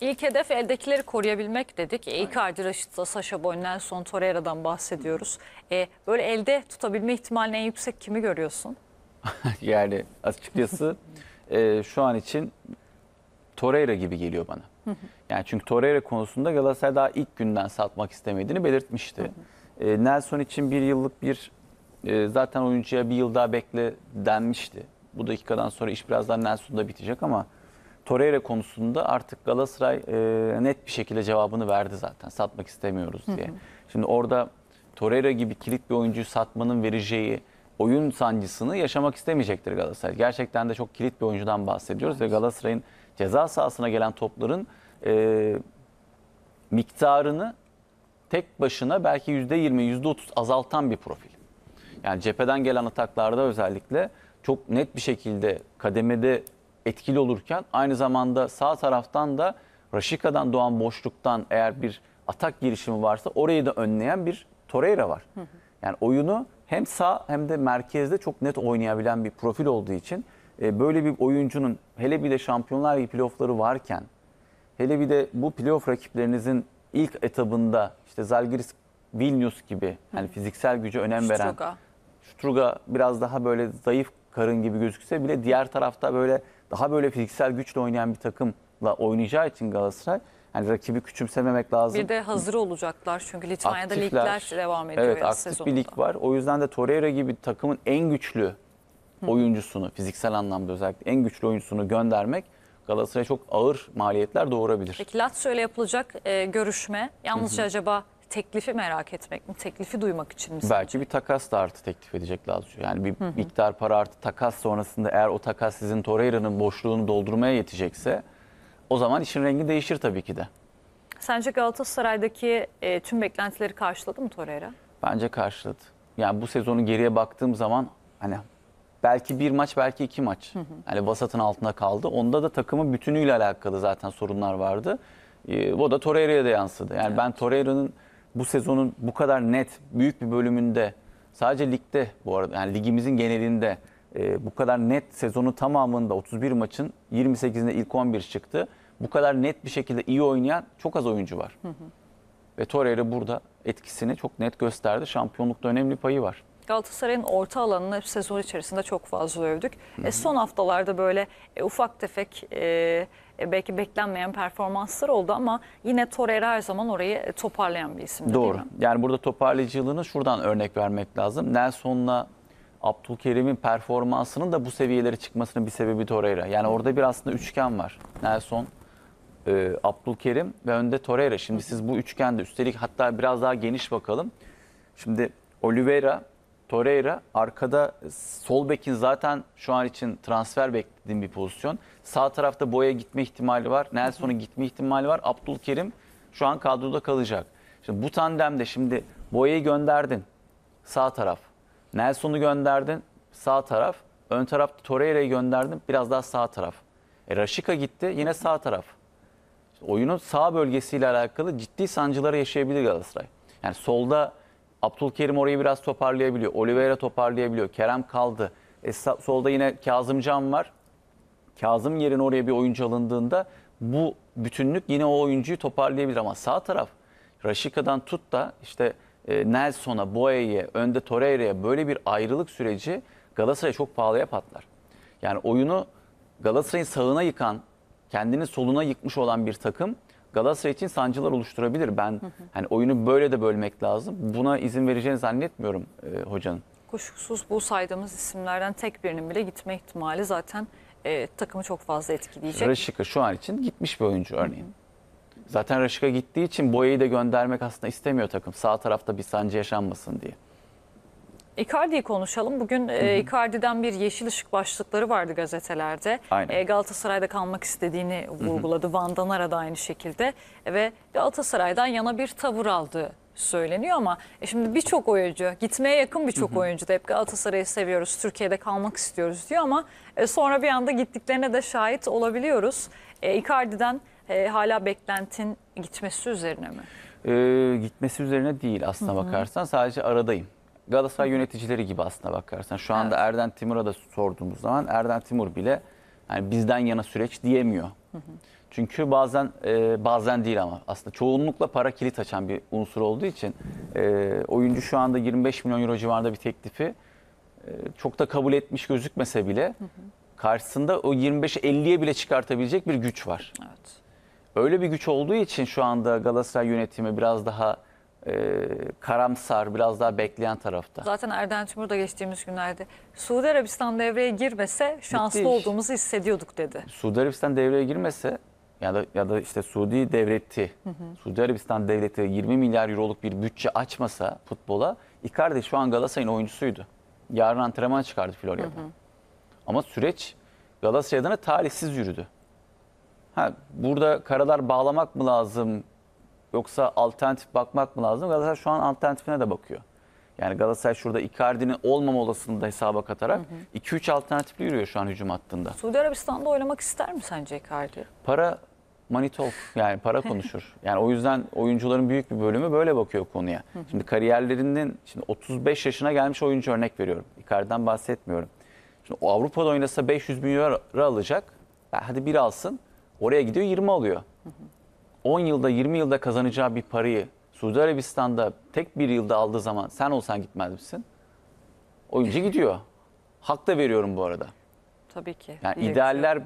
İlk hedef eldekileri koruyabilmek dedik. E, Icardi, Raşit'la, Sasha Boy, Nelson Torreira'dan bahsediyoruz. E, böyle elde tutabilme ihtimalini en yüksek kimi görüyorsun? yani açıkçası e, şu an için Torreira gibi geliyor bana. yani çünkü Torreira konusunda Galatasaray daha ilk günden satmak istemediğini belirtmişti. e, Nelson için bir yıllık bir e, zaten oyuncuya bir yıl daha bekle denmişti. Bu dakikadan sonra iş birazdan Nelson'da bitecek ama Torreira konusunda artık Galatasaray e, net bir şekilde cevabını verdi zaten. Satmak istemiyoruz diye. Hı hı. Şimdi orada Torreira gibi kilit bir oyuncuyu satmanın vereceği oyun sancısını yaşamak istemeyecektir Galatasaray. Gerçekten de çok kilit bir oyuncudan bahsediyoruz evet. ve Galatasaray'ın ceza sahasına gelen topların e, miktarını tek başına belki %20, %30 azaltan bir profil. Yani cepheden gelen ataklarda özellikle çok net bir şekilde kademede etkili olurken aynı zamanda sağ taraftan da Raşika'dan doğan boşluktan eğer bir atak girişimi varsa orayı da önleyen bir Torreira var. Yani oyunu hem sağ hem de merkezde çok net oynayabilen bir profil olduğu için e, böyle bir oyuncunun hele bir de şampiyonlar gibi playoffları varken hele bir de bu playoff rakiplerinizin ilk etabında işte Zalgiris Vilnius gibi hani fiziksel güce önem Struga. veren Struga biraz daha böyle zayıf karın gibi gözükse bile diğer tarafta böyle daha böyle fiziksel güçle oynayan bir takımla oynayacağı için Galatasaray yani rakibi küçümsememek lazım. Bir de hazır olacaklar çünkü Litvanya'da Aktifler, ligler devam ediyor. Evet aktif sezonunda. bir lig var. O yüzden de Torreira gibi takımın en güçlü oyuncusunu fiziksel anlamda özellikle en güçlü oyuncusunu göndermek Galatasaray'a çok ağır maliyetler doğurabilir. Peki Lazio ile yapılacak e, görüşme yalnızca acaba teklifi merak etmek mi? Teklifi duymak için mi? Belki bir takas da artı teklif edecek Lazio. Yani bir hı hı. miktar para artı takas sonrasında eğer o takas sizin Torreira'nın boşluğunu doldurmaya yetecekse o zaman işin rengi değişir tabii ki de. Sence Galatasaray'daki e, tüm beklentileri karşıladı mı Torreira? Bence karşıladı. Yani bu sezonu geriye baktığım zaman hani belki bir maç belki iki maç. Hani vasatın altında kaldı. Onda da takımın bütünüyle alakalı zaten sorunlar vardı. E, o da Torreira'ya da yansıdı. Yani evet. ben Torreira'nın bu sezonun bu kadar net büyük bir bölümünde sadece ligde bu arada yani ligimizin genelinde e, bu kadar net sezonu tamamında 31 maçın 28'inde ilk 11 çıktı. Bu kadar net bir şekilde iyi oynayan çok az oyuncu var. Hı hı. Ve Torreira burada etkisini çok net gösterdi. Şampiyonlukta önemli payı var. Galatasaray'ın orta alanını sezon içerisinde çok fazla övdük. E, son haftalarda böyle e, ufak tefek e, e, belki beklenmeyen performanslar oldu ama yine Torreira her zaman orayı e, toparlayan bir isim. Doğru. Değil mi? Yani burada toparlayıcılığını şuradan örnek vermek lazım. Nelson'la Abdülkerim'in performansının da bu seviyelere çıkmasının bir sebebi Torreira. Yani orada bir aslında üçgen var. Nelson, e, Abdülkerim ve önde Torreira. Şimdi siz bu üçgende üstelik hatta biraz daha geniş bakalım. Şimdi Oliveira Torreira arkada sol bekin zaten şu an için transfer beklediğim bir pozisyon. Sağ tarafta Boya gitme ihtimali var. Nelson'un gitme ihtimali var. Abdülkerim şu an kadroda kalacak. Şimdi bu tandemde şimdi Boya'yı gönderdin. Sağ taraf. Nelson'u gönderdin. Sağ taraf. Ön tarafta Torreira'yı gönderdin. Biraz daha sağ taraf. E Raşika gitti. Yine sağ taraf. İşte oyunun sağ bölgesiyle alakalı ciddi sancıları yaşayabilir Galatasaray. Yani solda Abdülkerim orayı biraz toparlayabiliyor. Oliveira toparlayabiliyor. Kerem kaldı. E, solda yine Kazım Can var. Kazım yerine oraya bir oyuncu alındığında bu bütünlük yine o oyuncuyu toparlayabilir ama sağ taraf Raşika'dan tut da işte e, Nelson'a, Boye'ye, önde Torreira'ya böyle bir ayrılık süreci Galatasaray'a çok pahalıya patlar. Yani oyunu Galatasaray'ın sağına yıkan, kendini soluna yıkmış olan bir takım Galatasaray için sancılar oluşturabilir. Ben hı hı. hani oyunu böyle de bölmek lazım. Buna izin vereceğini zannetmiyorum e, hocanın. Kuşkusuz bu saydığımız isimlerden tek birinin bile gitme ihtimali zaten e, takımı çok fazla etkileyecek. Raşika şu an için gitmiş bir oyuncu örneğin. Hı hı. Zaten Raşika gittiği için Boya'yı da göndermek aslında istemiyor takım. Sağ tarafta bir sancı yaşanmasın diye. Icardi'yi konuşalım. Bugün e, Icardi'den bir yeşil ışık başlıkları vardı gazetelerde. Aynen. E, Galatasaray'da kalmak istediğini vurguladı. Hı hı. Van Danara da aynı şekilde e, ve Galatasaray'dan yana bir tavır aldı söyleniyor ama e şimdi birçok oyuncu gitmeye yakın birçok oyuncu da hep Galatasaray'ı seviyoruz Türkiye'de kalmak istiyoruz diyor ama e, sonra bir anda gittiklerine de şahit olabiliyoruz. E, Icardi'den e, hala beklentin gitmesi üzerine mi? E, gitmesi üzerine değil aslına Hı -hı. bakarsan sadece aradayım. Galatasaray yöneticileri gibi aslına bakarsan. Şu anda evet. Erden Timur'a da sorduğumuz zaman Erden Timur bile yani bizden yana süreç diyemiyor. Hı hı. Çünkü bazen e, bazen değil ama aslında çoğunlukla para kilit açan bir unsur olduğu için e, oyuncu şu anda 25 milyon euro civarında bir teklifi e, çok da kabul etmiş gözükmese bile hı hı. karşısında o 25'i 50'ye bile çıkartabilecek bir güç var. Evet. Öyle bir güç olduğu için şu anda Galatasaray yönetimi biraz daha e, karamsar, biraz daha bekleyen tarafta. Zaten Erden Tümür de geçtiğimiz günlerde Suudi Arabistan devreye girmese şanslı Bitti olduğumuzu hissediyorduk dedi. Suudi Arabistan devreye girmese ya da ya da işte Suudi devleti, hı hı. Suudi Arabistan devleti 20 milyar euroluk bir bütçe açmasa futbola Icardi şu an Galatasaray'ın oyuncusuydu. Yarın antrenman çıkardı Florya'da. Ama süreç Galatasaray'dan tarihsiz yürüdü. Ha, burada karalar bağlamak mı lazım? Yoksa alternatif bakmak mı lazım? Galatasaray şu an alternatifine de bakıyor. Yani Galatasaray şurada Icardi'nin olmama olasılığını da hesaba katarak 2-3 alternatifli yürüyor şu an hücum hattında. Suudi Arabistan'da oynamak ister mi sence Icardi? Para money talk yani para konuşur. yani o yüzden oyuncuların büyük bir bölümü böyle bakıyor konuya. şimdi kariyerlerinin şimdi 35 yaşına gelmiş oyuncu örnek veriyorum. Icardi'den bahsetmiyorum. Şimdi Avrupa'da oynasa 500 bin euro alacak. Hadi bir alsın. Oraya gidiyor 20 alıyor. 10 yılda 20 yılda kazanacağı bir parayı Suudi Arabistan'da tek bir yılda aldığı zaman sen olsan gitmez misin? Oyuncu gidiyor. Hak da veriyorum bu arada. Tabii ki. Yani idealler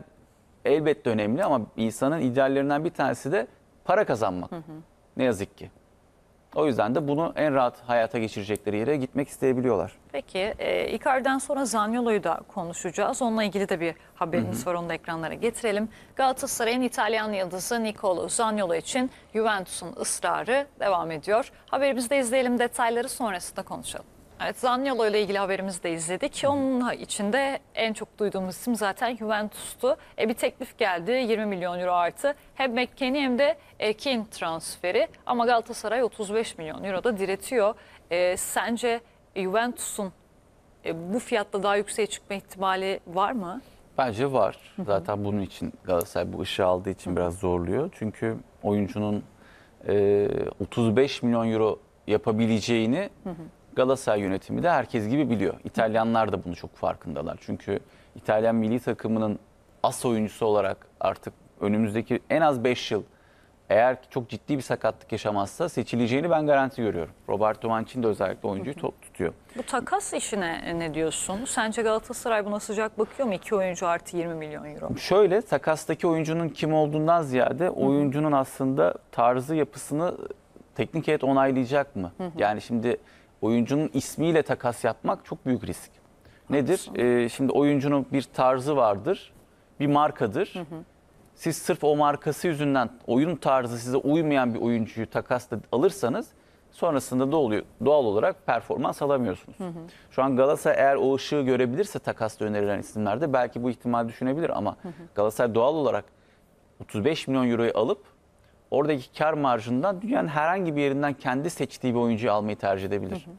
elbette önemli ama insanın ideallerinden bir tanesi de para kazanmak. Hı hı. Ne yazık ki. O yüzden de bunu en rahat hayata geçirecekleri yere gitmek isteyebiliyorlar. Peki e, Icardi'den sonra Zaniolo'yu da konuşacağız. Onunla ilgili de bir haberimiz var onu da ekranlara getirelim. Galatasaray'ın İtalyan yıldızı Nicolo Zaniolo için Juventus'un ısrarı devam ediyor. Haberimizi de izleyelim detayları sonrasında konuşalım. Evet Zanyolo ile ilgili haberimizi de izledik. Onun içinde en çok duyduğumuz isim zaten Juventus'tu. E, bir teklif geldi 20 milyon euro artı. Hem McKennie hem de Ekin transferi. Ama Galatasaray 35 milyon euro da diretiyor. E, sence Juventus'un e, bu fiyatta daha yükseğe çıkma ihtimali var mı? Bence var. Zaten bunun için Galatasaray bu ışığı aldığı için biraz zorluyor. Çünkü oyuncunun e, 35 milyon euro yapabileceğini... Galatasaray yönetimi de herkes gibi biliyor. İtalyanlar da bunu çok farkındalar. Çünkü İtalyan milli takımının as oyuncusu olarak artık önümüzdeki en az 5 yıl eğer çok ciddi bir sakatlık yaşamazsa seçileceğini ben garanti görüyorum. Roberto Mancini de özellikle oyuncuyu top tutuyor. Bu takas işine ne diyorsun? Sence Galatasaray buna sıcak bakıyor mu? İki oyuncu artı 20 milyon euro. Şöyle takastaki oyuncunun kim olduğundan ziyade oyuncunun aslında tarzı yapısını teknik heyet onaylayacak mı? Yani şimdi oyuncunun ismiyle takas yapmak çok büyük risk. Nedir? Ee, şimdi oyuncunun bir tarzı vardır, bir markadır. Hı hı. Siz sırf o markası yüzünden oyun tarzı size uymayan bir oyuncuyu takasla alırsanız sonrasında da oluyor. Doğal olarak performans alamıyorsunuz. Hı hı. Şu an Galatasaray eğer o ışığı görebilirse takasla önerilen isimlerde belki bu ihtimal düşünebilir ama hı hı. Galatasaray doğal olarak 35 milyon euroyu alıp oradaki kar marjından dünyanın herhangi bir yerinden kendi seçtiği bir oyuncuyu almayı tercih edebilir. Hı hı.